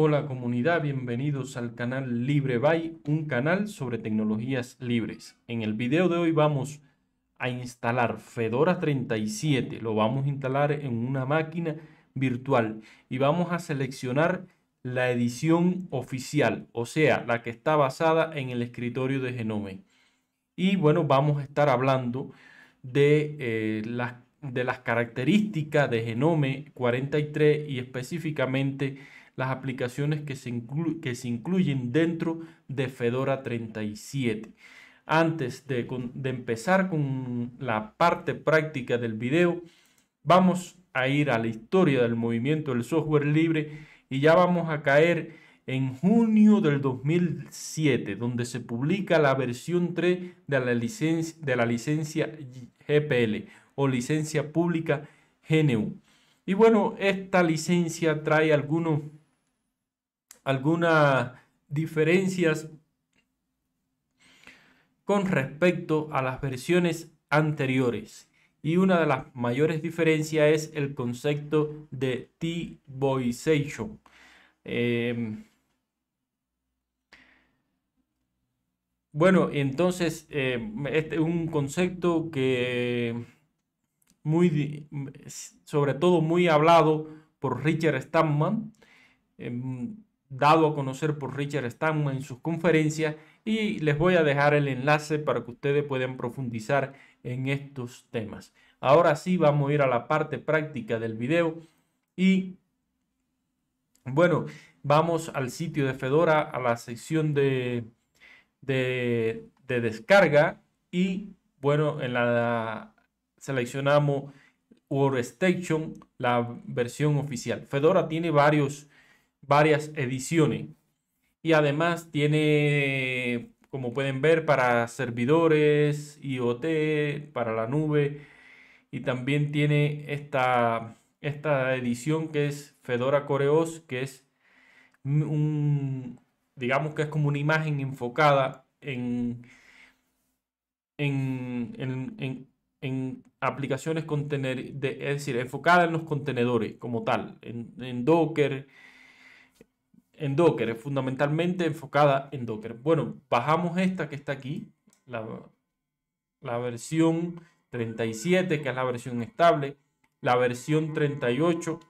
Hola comunidad, bienvenidos al canal Libre un canal sobre tecnologías libres. En el video de hoy vamos a instalar Fedora 37, lo vamos a instalar en una máquina virtual y vamos a seleccionar la edición oficial, o sea, la que está basada en el escritorio de Genome. Y bueno, vamos a estar hablando de, eh, las, de las características de Genome 43 y específicamente las aplicaciones que se, incluyen dentro de Fedora 37. Antes de, empezar con la parte práctica del video, vamos a ir a la historia del movimiento del software libre y ya vamos a caer en junio del 2007, donde se publica la versión 3 de la licencia, de la licencia GPL o licencia pública GNU. Y bueno, esta licencia trae algunos algunas diferencias con respecto a las versiones anteriores. Y una de las mayores diferencias es el concepto de t voiceation em, bueno, entonces, em, este es un concepto que muy, sobre todo muy hablado por Richard Stamman em, dado a conocer por Richard Stanman en sus conferencias y les voy a dejar el enlace para que ustedes puedan profundizar en estos temas. Ahora sí vamos a ir a la parte práctica del video y bueno, vamos al sitio de Fedora, a la sección de, de, descarga y bueno, en la seleccionamos Workstation, la versión oficial. Fedora tiene varios varias ediciones. Y además tiene, como pueden ver, para servidores, IoT, para la nube. Y también tiene esta, esta edición que es Fedora Coreos, que es un, digamos que es como una imagen enfocada en, en, en, en, aplicaciones contener, de, es decir, enfocada en los contenedores como tal, en Docker, en Docker, es fundamentalmente enfocada en Docker. Bueno, bajamos esta que está aquí, la, versión 37, que es la versión estable, la versión 38.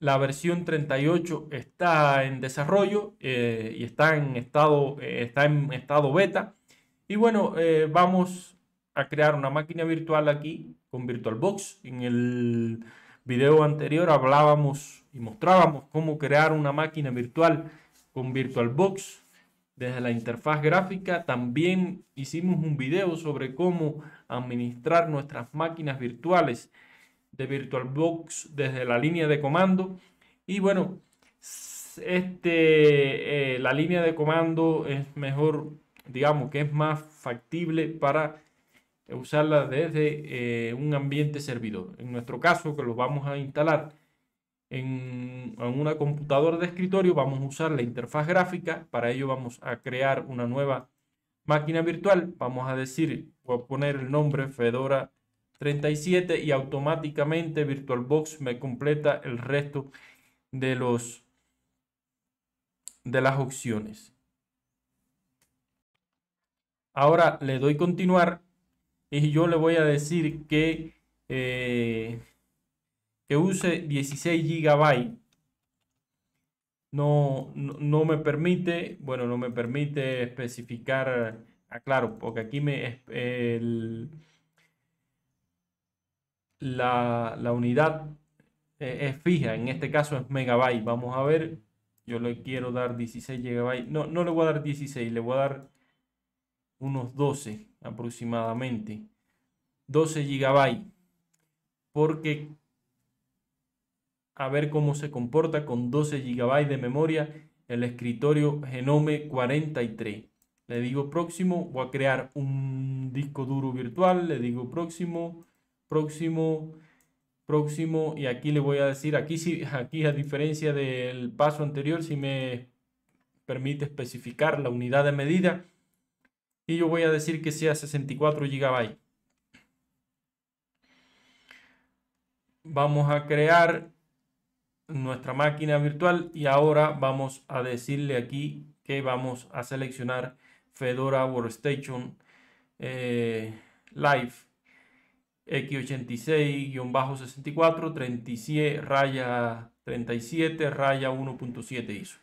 La versión 38 está en desarrollo eh, y está en estado, eh, está en estado beta. Y bueno, eh, vamos a crear una máquina virtual aquí con VirtualBox. En el video anterior hablábamos y mostrábamos cómo crear una máquina virtual con VirtualBox desde la interfaz gráfica. También hicimos un video sobre cómo administrar nuestras máquinas virtuales de VirtualBox desde la línea de comando. Y bueno, este, eh, la línea de comando es mejor, digamos que es más factible para usarla desde eh, un ambiente servidor. En nuestro caso, que lo vamos a instalar en, una computadora de escritorio, vamos a usar la interfaz gráfica. Para ello vamos a crear una nueva máquina virtual. Vamos a decir, voy a poner el nombre Fedora 37 y automáticamente VirtualBox me completa el resto de los de las opciones. Ahora le doy continuar y yo le voy a decir que eh, use 16 GB no, no, me permite, bueno, no me permite especificar, aclaro, porque aquí me el, la, la, unidad eh, es, fija, en este caso es megabyte. Vamos a ver, yo le quiero dar 16 GB, no, no le voy a dar 16, le voy a dar unos 12 aproximadamente, 12 GB, porque a ver cómo se comporta con 12 GB de memoria el escritorio Genome 43. Le digo próximo, voy a crear un disco duro virtual, le digo próximo, próximo, próximo y aquí le voy a decir, aquí aquí a diferencia del paso anterior, si me permite especificar la unidad de medida y yo voy a decir que sea 64 GB. Vamos a crear nuestra máquina virtual y ahora vamos a decirle aquí que vamos a seleccionar Fedora Workstation eh, Live X86-64 37 raya 37 raya 1.7 ISO.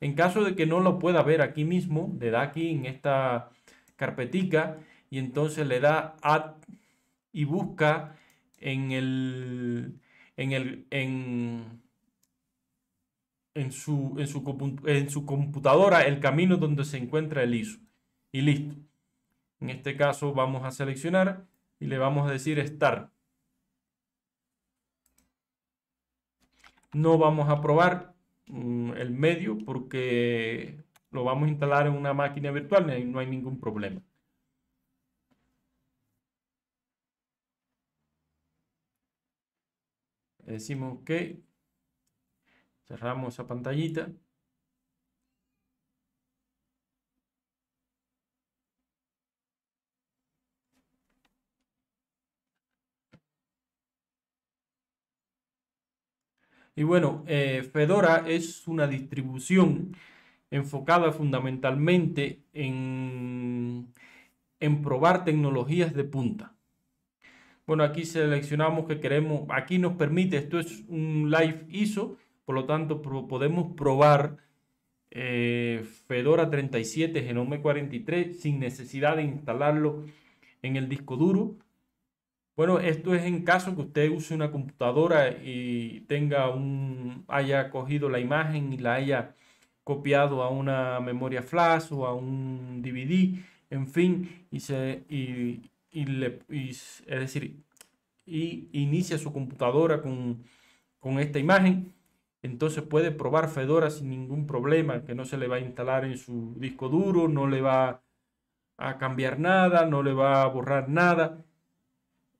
En caso de que no lo pueda ver aquí mismo, le da aquí en esta carpetica y entonces le da add y busca en el en el en en su, en su, en su computadora el camino donde se encuentra el ISO. Y listo. En este caso vamos a seleccionar y le vamos a decir estar No vamos a probar mm, el medio porque lo vamos a instalar en una máquina virtual y no hay ningún problema. decimos OK. Cerramos esa pantallita. Y bueno, eh, Fedora es una distribución enfocada fundamentalmente en, en, probar tecnologías de punta. Bueno, aquí seleccionamos que queremos, aquí nos permite, esto es un live ISO, por lo tanto, podemos probar eh, Fedora 37, Genome 43, sin necesidad de instalarlo en el disco duro. Bueno, esto es en caso que usted use una computadora y tenga un, haya cogido la imagen y la haya copiado a una memoria flash o a un DVD, en fin, y se, le, es decir, y inicia su computadora con, con esta imagen entonces puede probar Fedora sin ningún problema, que no se le va a instalar en su disco duro, no le va a cambiar nada, no le va a borrar nada.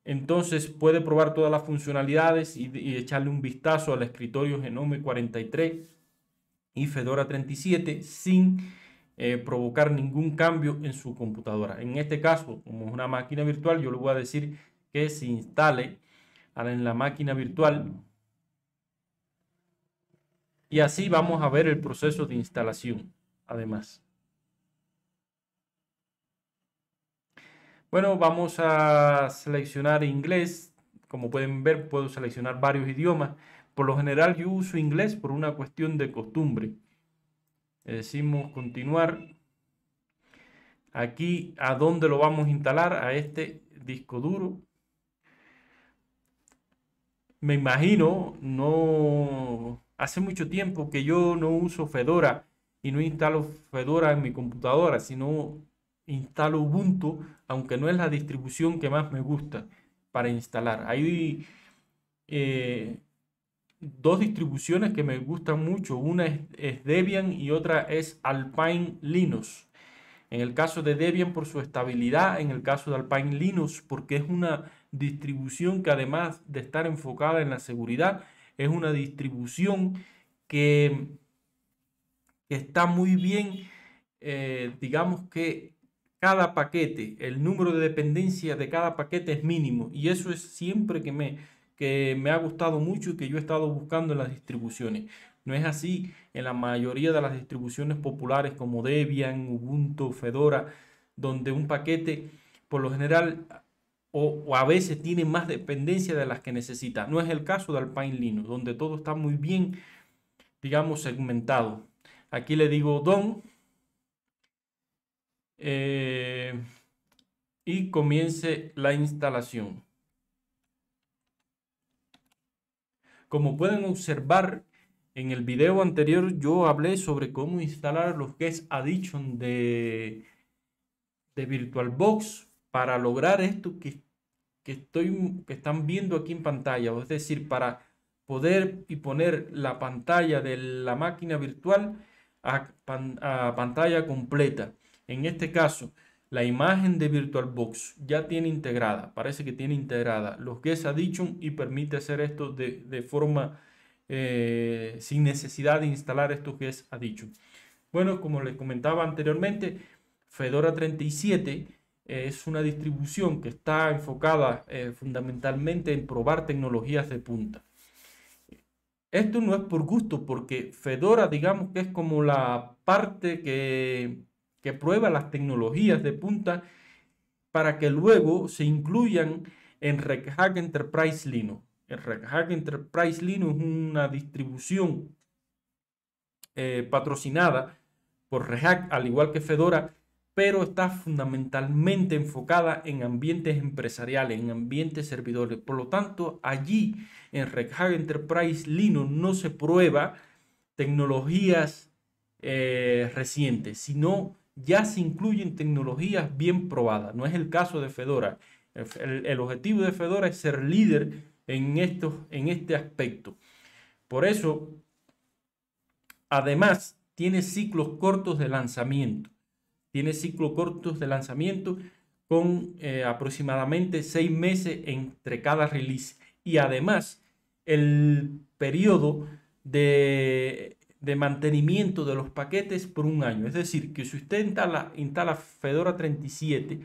Entonces puede probar todas las funcionalidades y, echarle un vistazo al escritorio Genome 43 y Fedora 37 sin eh, provocar ningún cambio en su computadora. En este caso, como es una máquina virtual, yo le voy a decir que se instale en la máquina virtual y así vamos a ver el proceso de instalación, además. Bueno, vamos a seleccionar inglés. Como pueden ver, puedo seleccionar varios idiomas. Por lo general yo uso inglés por una cuestión de costumbre. Le decimos continuar. Aquí, ¿a dónde lo vamos a instalar? A este disco duro. Me imagino, no Hace mucho tiempo que yo no uso Fedora y no instalo Fedora en mi computadora, sino instalo Ubuntu, aunque no es la distribución que más me gusta para instalar. Hay eh, dos distribuciones que me gustan mucho. Una es, Debian y otra es Alpine Linux. En el caso de Debian por su estabilidad, en el caso de Alpine Linux porque es una distribución que además de estar enfocada en la seguridad, es una distribución que, está muy bien, eh, digamos que cada paquete, el número de dependencias de cada paquete es mínimo y eso es siempre que me, que me ha gustado mucho y que yo he estado buscando en las distribuciones. No es así en la mayoría de las distribuciones populares como Debian, Ubuntu, Fedora, donde un paquete por lo general o, a veces tiene más dependencia de las que necesita. No es el caso de Alpine Linux, donde todo está muy bien, digamos, segmentado. Aquí le digo don eh, y comience la instalación. Como pueden observar, en el video anterior yo hablé sobre cómo instalar los guest addition de, de VirtualBox para lograr esto que que, estoy, están viendo aquí en pantalla, es decir, para poder y poner la pantalla de la máquina virtual a, pantalla completa. En este caso, la imagen de VirtualBox ya tiene integrada, parece que tiene integrada los Guest Addition y permite hacer esto de, forma eh, sin necesidad de instalar estos Guest Addition. Bueno, como les comentaba anteriormente, Fedora 37 es una distribución que está enfocada eh, fundamentalmente en probar tecnologías de punta. Esto no es por gusto, porque Fedora digamos que es como la parte que, prueba las tecnologías de punta para que luego se incluyan en Red Hat Enterprise Linux. El Red Hat Enterprise Linux es una distribución eh, patrocinada por Red Hat, al igual que Fedora, pero está fundamentalmente enfocada en ambientes empresariales, en ambientes servidores. Por lo tanto, allí en Red Hat Enterprise Linux no se prueba tecnologías eh, recientes, sino ya se incluyen tecnologías bien probadas. No es el caso de Fedora. El, objetivo de Fedora es ser líder en, en este aspecto. Por eso, además, tiene ciclos cortos de lanzamiento. Tiene ciclo cortos de lanzamiento con eh, aproximadamente seis meses entre cada release. Y además, el periodo de, mantenimiento de los paquetes por un año. Es decir, que si usted instala Fedora 37,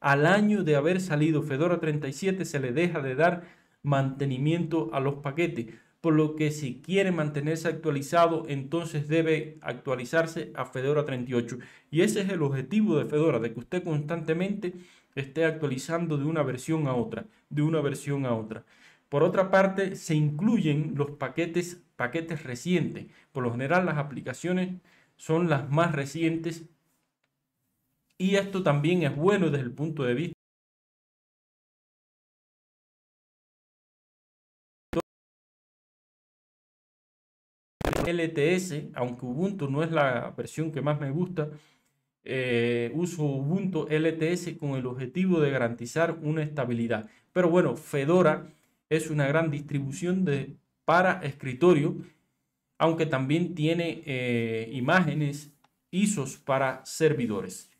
al año de haber salido Fedora 37 se le deja de dar mantenimiento a los paquetes por lo que si quiere mantenerse actualizado, entonces debe actualizarse a Fedora 38. Y ese es el objetivo de Fedora, de que usted constantemente esté actualizando de una versión a otra, de una versión a otra. Por otra parte, se incluyen los paquetes, paquetes recientes. Por lo general, las aplicaciones son las más recientes. Y esto también es bueno desde el punto de vista LTS, aunque Ubuntu no es la versión que más me gusta, eh, uso Ubuntu LTS con el objetivo de garantizar una estabilidad. Pero bueno, Fedora es una gran distribución para escritorio, aunque también tiene eh, imágenes ISOs para servidores.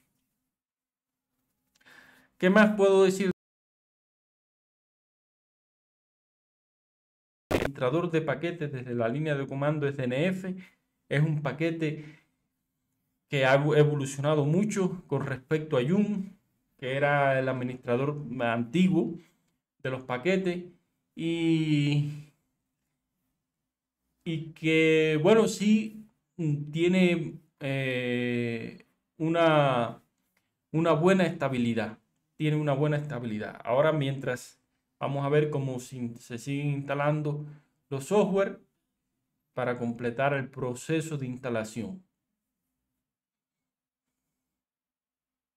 ¿Qué más puedo decir de paquetes desde la línea de comando SNF. Es un paquete que ha evolucionado mucho con respecto a Yum, que era el administrador antiguo de los paquetes. Y, y que, bueno, sí tiene eh, una, una buena estabilidad. Tiene una buena estabilidad. Ahora, mientras vamos a ver cómo se sigue instalando los software para completar el proceso de instalación.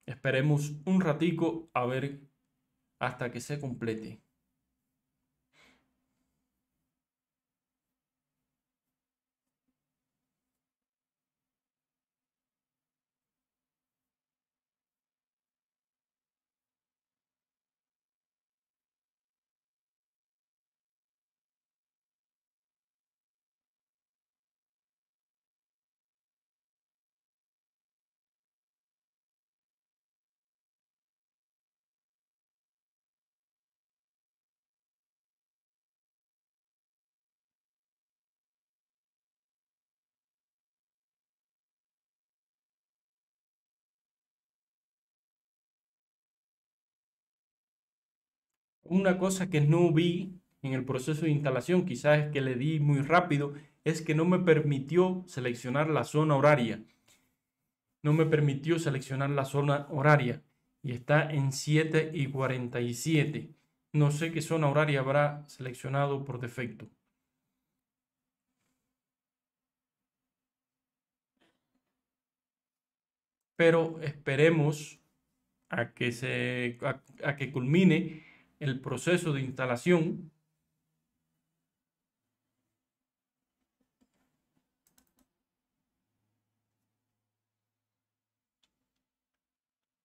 Esperemos un ratico a ver hasta que se complete. Una cosa que no vi en el proceso de instalación, quizás es que le di muy rápido, es que no me permitió seleccionar la zona horaria. No me permitió seleccionar la zona horaria y está en 7 y 47. No sé qué zona horaria habrá seleccionado por defecto. Pero esperemos a que, se, a que culmine el proceso de instalación.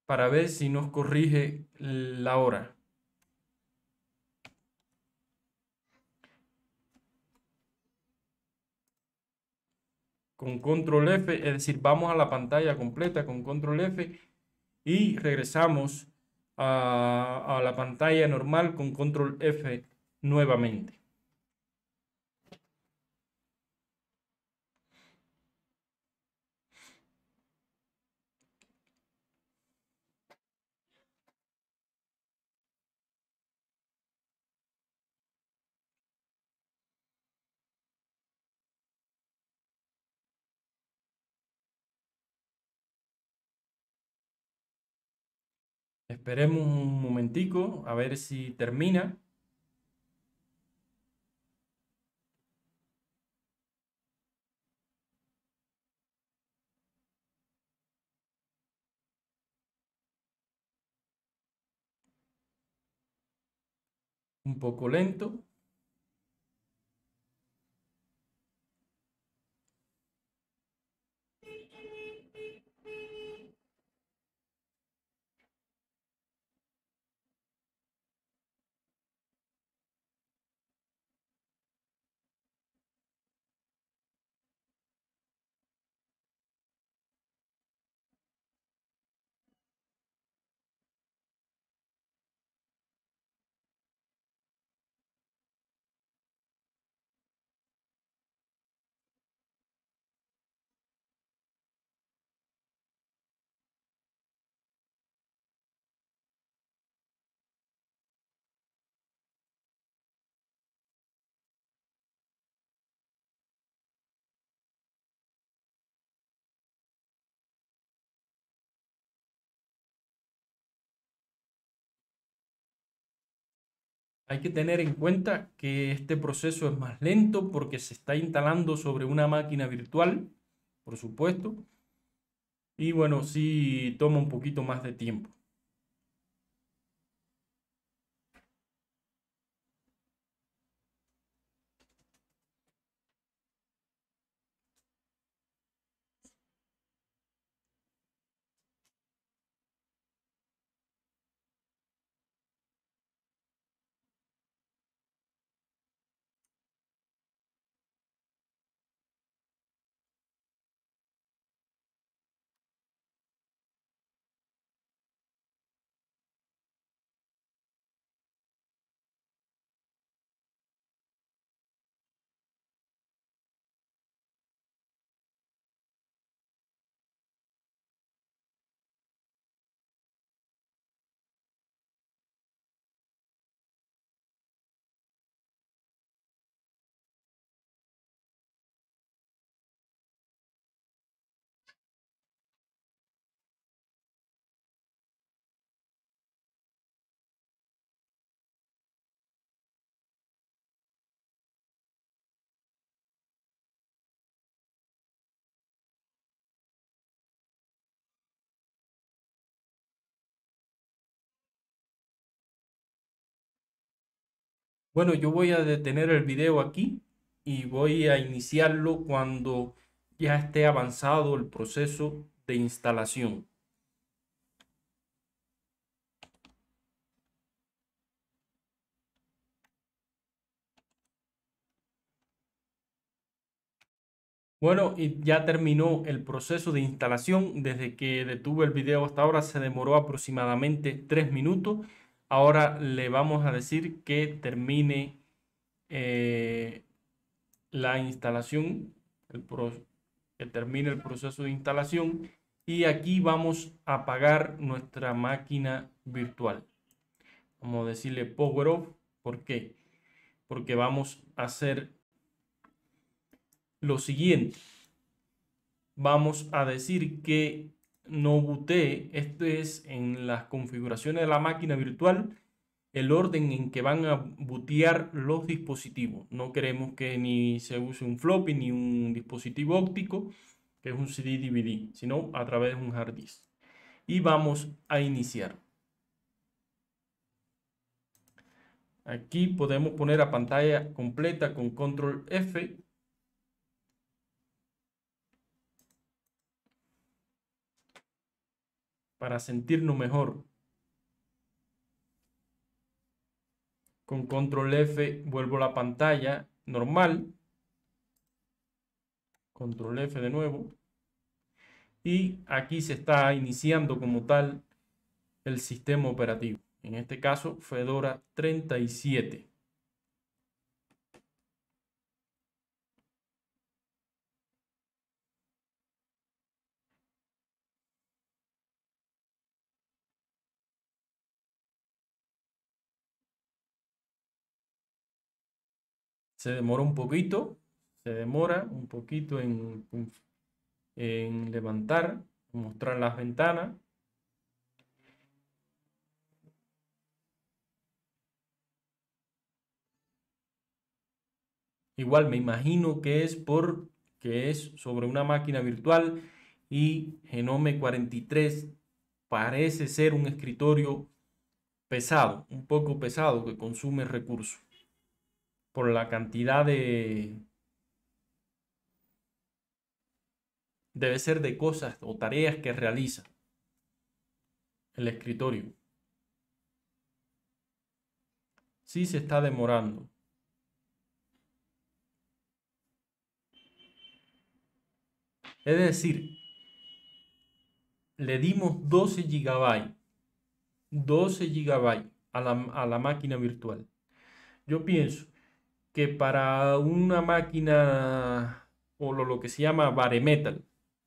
para ver si nos corrige la hora. Con control F, es decir, vamos a la pantalla completa con control F y regresamos a, la pantalla normal con control F nuevamente. Esperemos un momentico a ver si termina. Un poco lento. Hay que tener en cuenta que este proceso es más lento porque se está instalando sobre una máquina virtual, por supuesto. Y bueno, sí toma un poquito más de tiempo. Bueno, yo voy a detener el video aquí y voy a iniciarlo cuando ya esté avanzado el proceso de instalación. Bueno, y ya terminó el proceso de instalación. Desde que detuve el video hasta ahora se demoró aproximadamente 3 minutos. Ahora le vamos a decir que termine eh, la instalación, que termine el proceso de instalación y aquí vamos a apagar nuestra máquina virtual. Vamos a decirle Power Off, ¿por qué? Porque vamos a hacer lo siguiente. Vamos a decir que no booté. esto es en las configuraciones de la máquina virtual, el orden en que van a butear los dispositivos. No queremos que ni se use un floppy ni un dispositivo óptico, que es un CD DVD, sino a través de un hard disk. Y vamos a iniciar. Aquí podemos poner a pantalla completa con control F para sentirnos mejor. Con control F vuelvo a la pantalla normal. Control F de nuevo. Y aquí se está iniciando como tal el sistema operativo. En este caso, Fedora 37. se demora un poquito, se demora un poquito en, en levantar, mostrar las ventanas. Igual me imagino que es porque es sobre una máquina virtual y Genome 43 parece ser un escritorio pesado, un poco pesado que consume recursos por la cantidad de... Debe ser de cosas o tareas que realiza el escritorio. si se está demorando. Es decir, le dimos 12 GB, 12 GB a la, a la máquina virtual. Yo pienso que para una máquina o lo, que se llama bare-metal,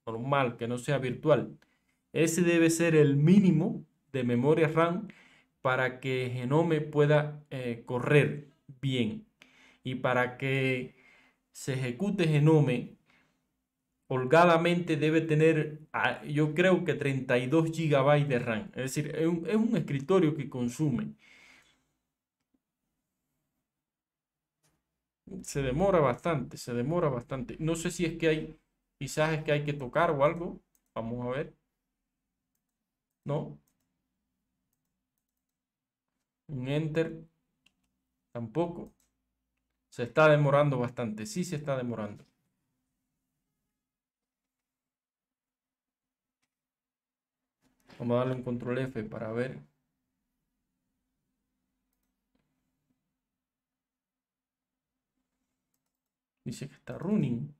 normal, que no sea virtual, ese debe ser el mínimo de memoria RAM para que Genome pueda eh, correr bien y para que se ejecute Genome holgadamente debe tener, ah, yo creo que 32 GB de RAM. Es decir, es un escritorio que consume se demora bastante, se demora bastante. No sé si es que hay, pisajes que hay que tocar o algo. Vamos a ver. No. Un enter. Tampoco. Se está demorando bastante. Sí se está demorando. Vamos a darle un control F para ver. Dice que está running.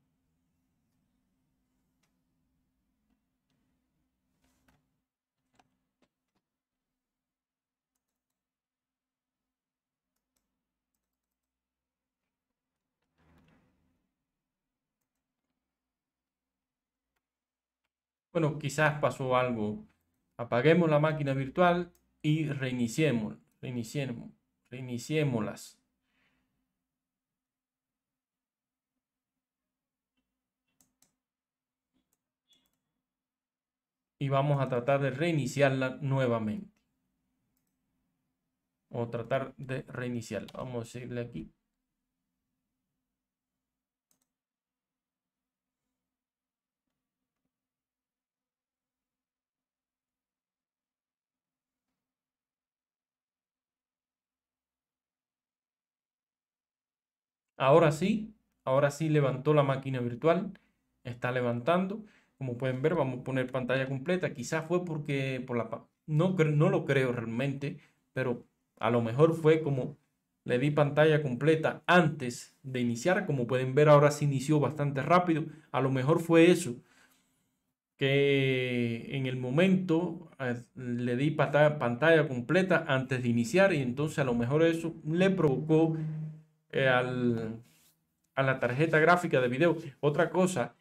Bueno, quizás pasó algo. Apaguemos la máquina virtual y reiniciemos, reiniciemos, reiniciémoslas. y vamos a tratar de reiniciarla nuevamente. O tratar de reiniciarla. Vamos a decirle aquí. Ahora sí, ahora sí levantó la máquina virtual, está levantando. Como pueden ver, vamos a poner pantalla completa. Quizás fue porque por la no, no lo creo realmente, pero a lo mejor fue como le di pantalla completa antes de iniciar. Como pueden ver, ahora se inició bastante rápido. A lo mejor fue eso. Que en el momento eh, le di pantalla completa antes de iniciar. Y entonces a lo mejor eso le provocó eh, a la tarjeta gráfica de video. Otra cosa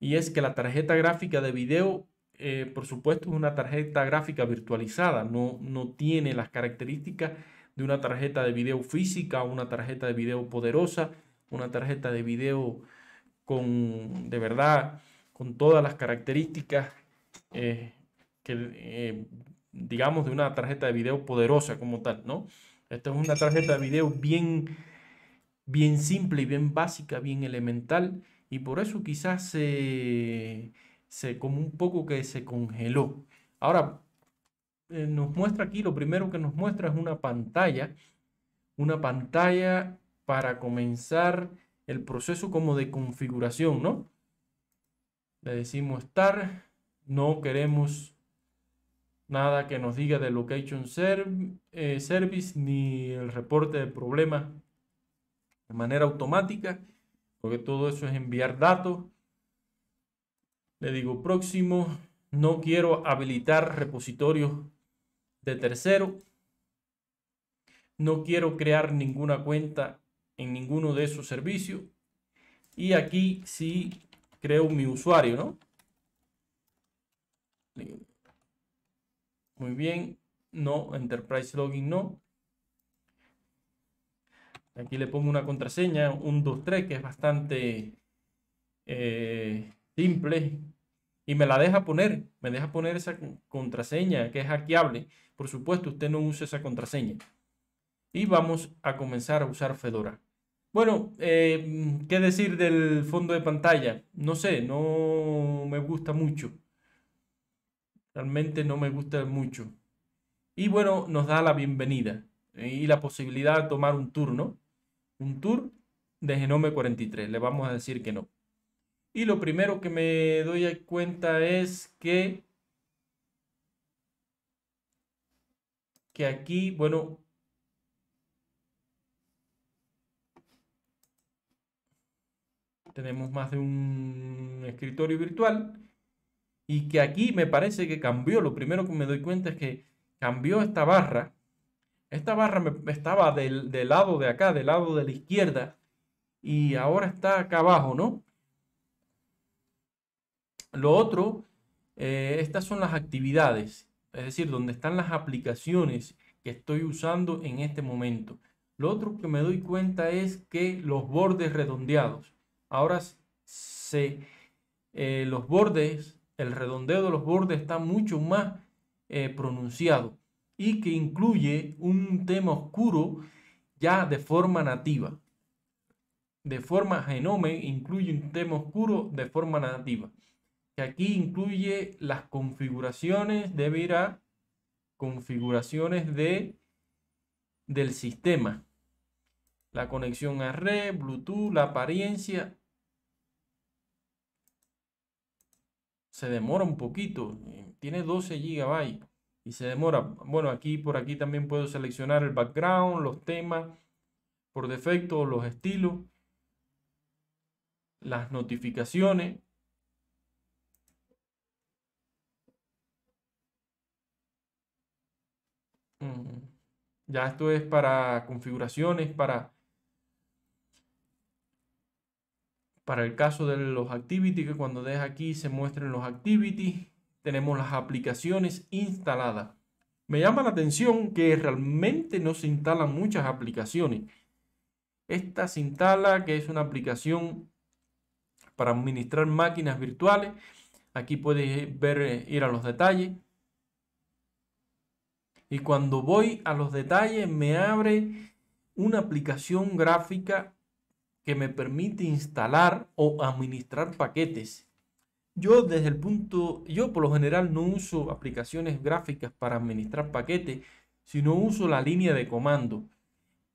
y es que la tarjeta gráfica de video, eh, por supuesto, es una tarjeta gráfica virtualizada, no, no tiene las características de una tarjeta de video física, una tarjeta de video poderosa, una tarjeta de video con, de verdad, con todas las características eh, que, eh, digamos, de una tarjeta de video poderosa como tal, ¿no? Esta es una tarjeta de video bien, bien simple y bien básica, bien elemental, y por eso quizás se, se como un poco que se congeló. Ahora, eh, nos muestra aquí, lo primero que nos muestra es una pantalla, una pantalla para comenzar el proceso como de configuración, ¿no? Le decimos estar no queremos nada que nos diga de location eh, service ni el reporte de problema de manera automática porque todo eso es enviar datos. Le digo próximo, no quiero habilitar repositorios de tercero. No quiero crear ninguna cuenta en ninguno de esos servicios. Y aquí sí creo mi usuario, ¿no? Muy bien, no, Enterprise Login no. Aquí le pongo una contraseña, un 2-3, que es bastante eh, simple. Y me la deja poner, me deja poner esa contraseña que es hackeable. Por supuesto, usted no usa esa contraseña. Y vamos a comenzar a usar Fedora. Bueno, eh, ¿qué decir del fondo de pantalla? No sé, no me gusta mucho. Realmente no me gusta mucho. Y bueno, nos da la bienvenida y la posibilidad de tomar un turno un tour de Genome 43. Le vamos a decir que no. Y lo primero que me doy cuenta es que, que aquí, bueno, tenemos más de un escritorio virtual y que aquí me parece que cambió. Lo primero que me doy cuenta es que cambió esta barra esta barra estaba del, lado de acá, del lado de la izquierda, y ahora está acá abajo, ¿no? Lo otro, eh, estas son las actividades, es decir, donde están las aplicaciones que estoy usando en este momento. Lo otro que me doy cuenta es que los bordes redondeados, ahora se, eh, los bordes, el redondeo de los bordes está mucho más eh, pronunciado y que incluye un tema oscuro ya de forma nativa. De forma genome incluye un tema oscuro de forma nativa. Que aquí incluye las configuraciones, de ir configuraciones de, del sistema. La conexión a red, Bluetooth, la apariencia. Se demora un poquito, eh, tiene 12 GB y se demora. Bueno, aquí por aquí también puedo seleccionar el background, los temas, por defecto, los estilos, las notificaciones. Mm, ya esto es para configuraciones, para, para el caso de los activities, que cuando deja aquí se muestren los activities tenemos las aplicaciones instaladas. Me llama la atención que realmente no se instalan muchas aplicaciones. Esta se instala, que es una aplicación para administrar máquinas virtuales. Aquí puedes ver, eh, ir a los detalles. Y cuando voy a los detalles me abre una aplicación gráfica que me permite instalar o administrar paquetes. Yo desde el punto, yo por lo general no uso aplicaciones gráficas para administrar paquetes, sino uso la línea de comando.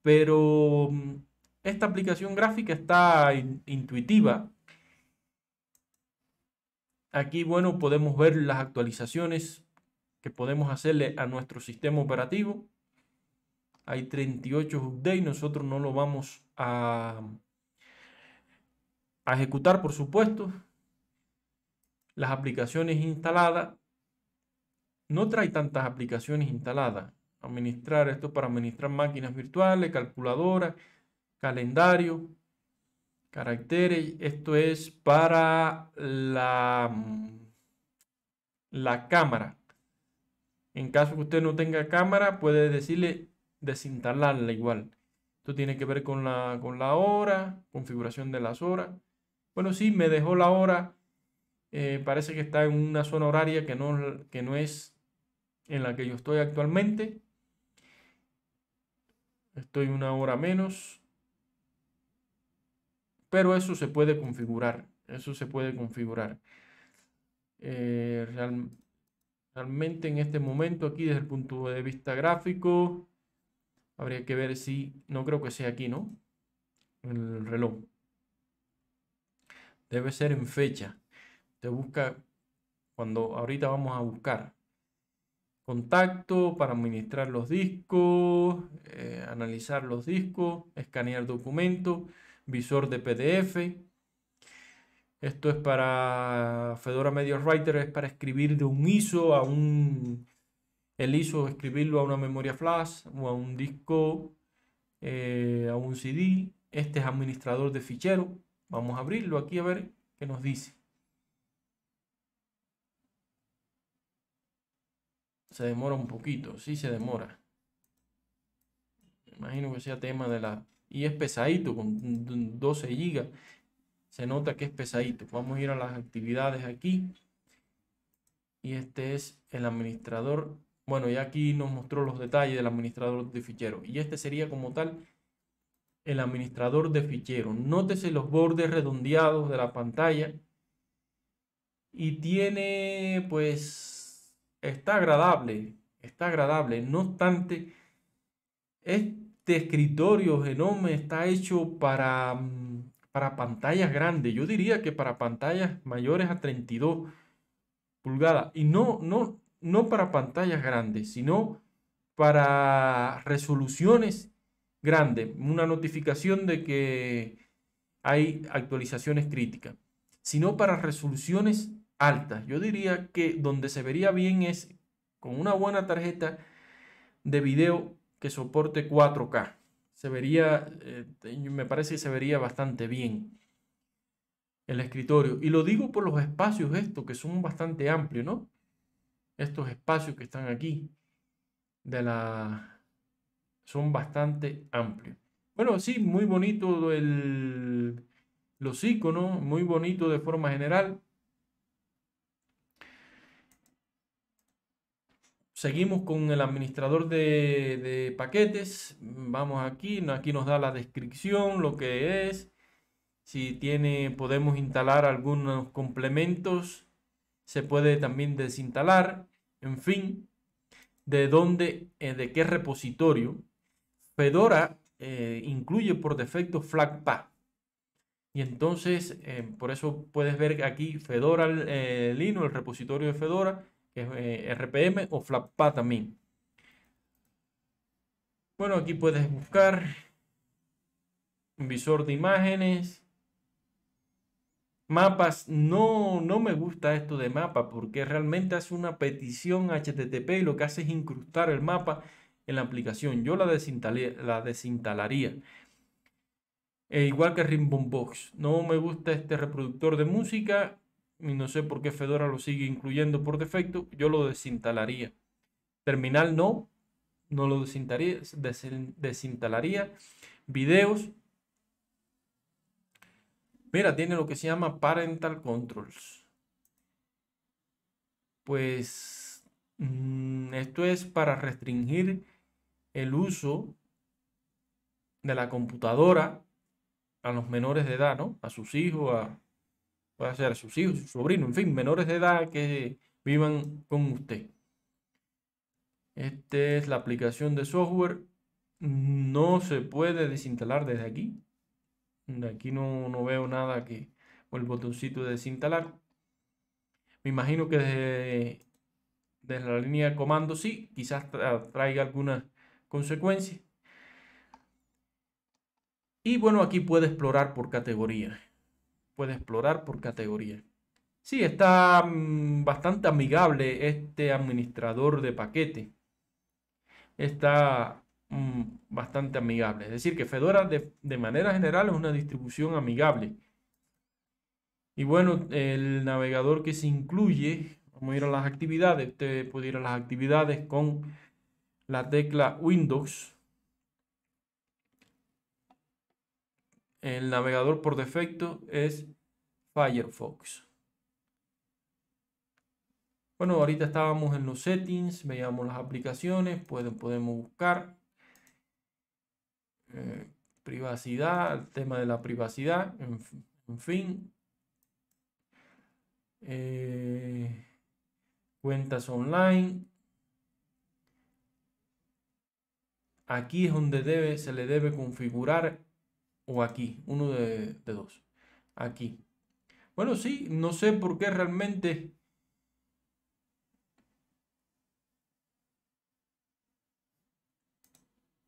Pero mm, esta aplicación gráfica está intuitiva. Aquí, bueno, podemos ver las actualizaciones que podemos hacerle a nuestro sistema operativo. Hay 38 updates, nosotros no lo vamos a, a ejecutar, por supuesto las aplicaciones instaladas. No trae tantas aplicaciones instaladas. Administrar esto para administrar máquinas virtuales, calculadoras, calendario, caracteres. Esto es para la, la cámara. En caso que usted no tenga cámara, puede decirle desinstalarla igual. Esto tiene que ver con la, con la hora, configuración de las horas. Bueno, sí, me dejó la hora eh, parece que está en una zona horaria que no, que no es en la que yo estoy actualmente. Estoy una hora menos. Pero eso se puede configurar. Eso se puede configurar. Eh, realmente en este momento aquí desde el punto de vista gráfico. Habría que ver si, no creo que sea aquí, ¿no? El reloj. Debe ser en fecha. Se busca cuando ahorita vamos a buscar contacto para administrar los discos, eh, analizar los discos, escanear documentos, visor de PDF. Esto es para Fedora Media Writer, es para escribir de un ISO a un el ISO, escribirlo a una memoria flash o a un disco, eh, a un CD. Este es administrador de fichero. Vamos a abrirlo aquí a ver qué nos dice. Se demora un poquito, sí se demora. imagino que sea tema de la... Y es pesadito, con 12 GB Se nota que es pesadito. Vamos a ir a las actividades aquí. Y este es el administrador. Bueno, ya aquí nos mostró los detalles del administrador de fichero. Y este sería como tal el administrador de fichero. Nótese los bordes redondeados de la pantalla. Y tiene pues está agradable, está agradable. No obstante, este escritorio Genome está hecho para, mm, para pantallas grandes. Yo diría que para pantallas mayores a 32 pulgadas. Y no, no, no para pantallas grandes, sino para resoluciones grandes. Una notificación de que hay actualizaciones críticas, sino para resoluciones yo diría que donde se vería bien es con una buena tarjeta de video que soporte 4K. Se vería, eh, me parece que se vería bastante bien el escritorio. Y lo digo por los espacios estos, que son bastante amplios, ¿no? Estos espacios que están aquí de la... son bastante amplios. Bueno, sí, muy bonito el, los iconos, muy bonito de forma general. Seguimos con el administrador de, paquetes. Vamos aquí, aquí nos da la descripción, lo que es. Si tiene, podemos instalar algunos complementos. Se puede también desinstalar. En fin, de dónde, eh, de qué repositorio. Fedora eh, incluye por defecto Flatpak. Y entonces, eh, por eso puedes ver aquí Fedora Lino, Linux, el repositorio de Fedora que es eh, RPM, o Flappa también. Bueno, aquí puedes buscar un visor de imágenes, mapas. No, no me gusta esto de mapa porque realmente hace una petición HTTP y lo que hace es incrustar el mapa en la aplicación. Yo la, la desinstalaría. E igual que box No me gusta este reproductor de música y no sé por qué Fedora lo sigue incluyendo por defecto, yo lo desinstalaría. Terminal no, no lo desinstalaría. Videos. Mira, tiene lo que se llama Parental Controls. Pues mm, esto es para restringir el uso de la computadora a los menores de edad, ¿no? A sus hijos, a, puede ser sus hijos, su sobrino, en fin, menores de edad que vivan con usted. Esta es la aplicación de software. No se puede desinstalar desde aquí. De aquí no, no veo nada que. O el botoncito de desinstalar. Me imagino que desde, la línea de comando sí. Quizás traiga algunas consecuencias. Y bueno, aquí puede explorar por categoría puede explorar por categoría. Sí, está mm, bastante amigable este administrador de paquete. Está mm, bastante amigable. Es decir, que Fedora de, de manera general es una distribución amigable. Y bueno, el navegador que se incluye, vamos a ir a las actividades, usted puede ir a las actividades con la tecla Windows El navegador por defecto es Firefox. Bueno, ahorita estábamos en los settings, veíamos las aplicaciones, podemos buscar. Eh, privacidad, el tema de la privacidad, en, fin. Eh, cuentas online. Aquí es donde se le debe configurar o aquí, uno de, dos. Aquí. Bueno, sí, no sé por qué realmente...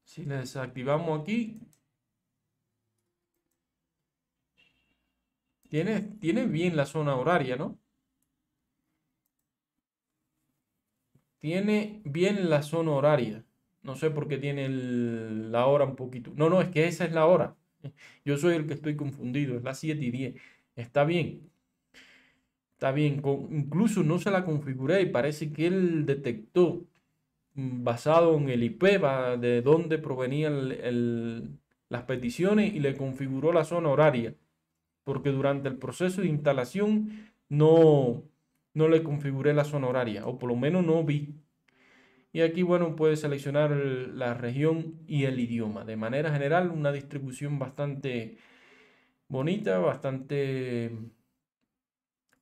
Si le desactivamos aquí, Tiene, tiene, bien la zona horaria, ¿no? Tiene bien la zona horaria. No sé por qué tiene la hora un poquito. No, no, es que esa es la hora. Yo soy el que estoy confundido, es las 7 y 10. Está bien. Está bien. incluso no se la configuré y parece que él detectó, mm, basado en el IP, de dónde provenían las peticiones y le configuró la zona horaria. Porque durante el proceso de instalación no, no le configuré la zona horaria, o por lo menos no vi. Y aquí, bueno, puede seleccionar la región y el idioma. De manera general, una distribución bastante bonita, bastante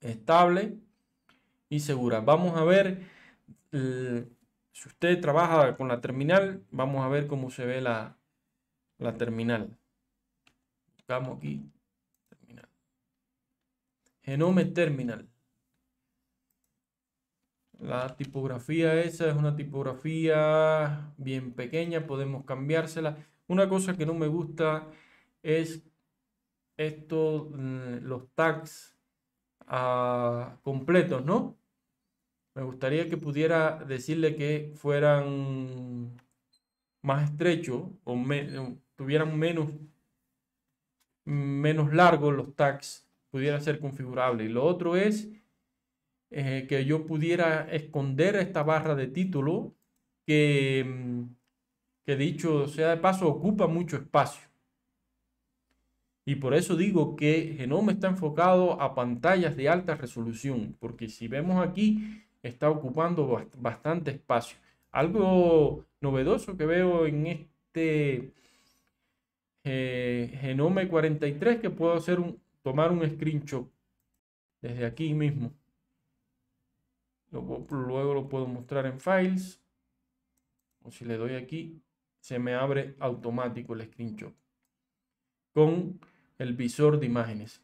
estable y segura. Vamos a ver, si usted trabaja con la terminal, vamos a ver cómo se ve la, terminal. Vamos aquí, terminal. Genome Terminal. La tipografía esa es una tipografía bien pequeña, podemos cambiársela. Una cosa que no me gusta es esto, mm, los tags ah, completos, ¿no? Me gustaría que pudiera decirle que fueran más estrechos o tuvieran menos, menos largos los tags, pudiera ser configurable. Y lo otro es eh, que yo pudiera esconder esta barra de título mm, que, dicho sea de paso, ocupa mucho espacio. Y por eso digo que Genome está enfocado a pantallas de alta resolución, porque si vemos aquí, está ocupando bastante espacio. Algo novedoso que veo en este eh, Genome 43 que puedo hacer un, tomar un screenshot desde aquí mismo. Luego lo puedo mostrar en Files. O si le doy aquí, se me abre automático el screenshot. Con el visor de imágenes.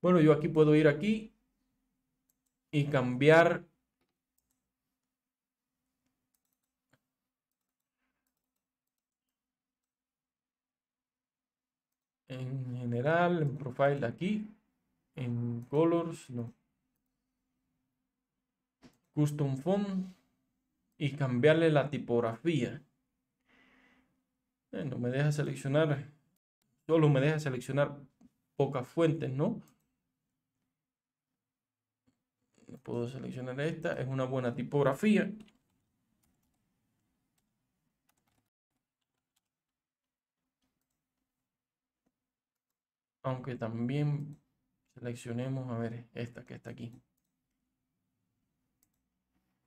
Bueno, yo aquí puedo ir aquí y cambiar en general, en profile aquí, en colors, no custom font y cambiarle la tipografía. No me deja seleccionar, solo me deja seleccionar pocas fuentes, ¿no? Puedo seleccionar esta, es una buena tipografía. Aunque también seleccionemos, a ver, esta que está aquí.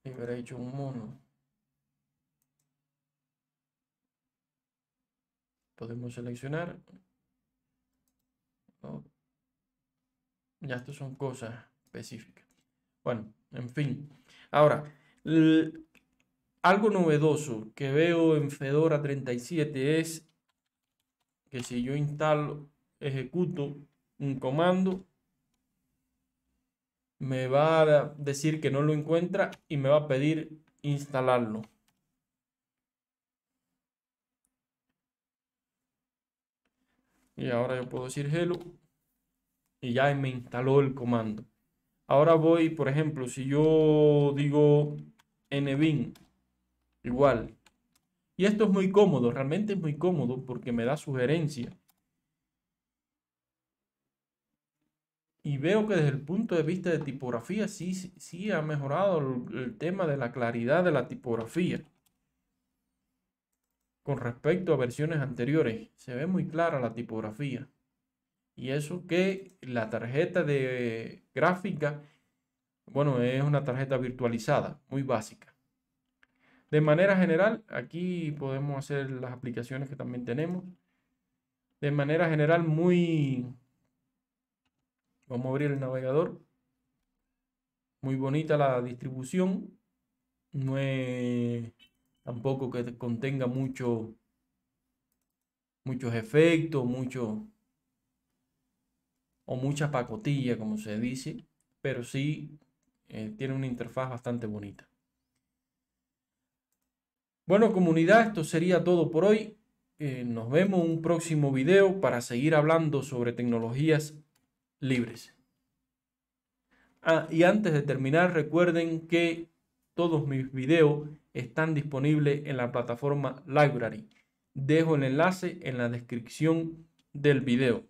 Y hubiera hecho un mono. Podemos seleccionar. Ya esto son cosas específicas. Bueno, en fin. Ahora, algo novedoso que veo en Fedora 37 es que si yo instalo, ejecuto un comando, me va a decir que no lo encuentra y me va a pedir instalarlo. Y ahora yo puedo decir hello y ya me instaló el comando. Ahora voy, por ejemplo, si yo digo nbin igual. Y esto es muy cómodo, realmente es muy cómodo porque me da sugerencia y veo que desde el punto de vista de tipografía sí, sí ha mejorado el, tema de la claridad de la tipografía con respecto a versiones anteriores. Se ve muy clara la tipografía. Y eso que la tarjeta de gráfica, bueno, es una tarjeta virtualizada, muy básica. De manera general, aquí podemos hacer las aplicaciones que también tenemos. De manera general, muy Vamos a abrir el navegador. Muy bonita la distribución. No es tampoco que contenga mucho, muchos efectos, mucho o mucha pacotilla, como se dice, pero sí eh, tiene una interfaz bastante bonita. Bueno, comunidad, esto sería todo por hoy. Eh, nos vemos en un próximo video para seguir hablando sobre tecnologías libres. Ah, y antes de terminar, recuerden que todos mis videos están disponibles en la plataforma Library. Dejo el enlace en la descripción del video.